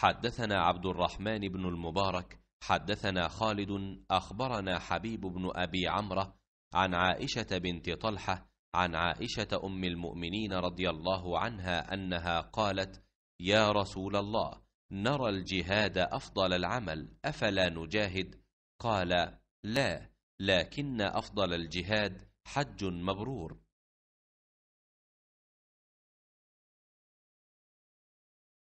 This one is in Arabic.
حدثنا عبد الرحمن بن المبارك حدثنا خالد أخبرنا حبيب بن أبي عمرة عن عائشة بنت طلحة عن عائشة أم المؤمنين رضي الله عنها أنها قالت يا رسول الله نرى الجهاد أفضل العمل أفلا نجاهد قال لا لكن أفضل الجهاد حج مبرور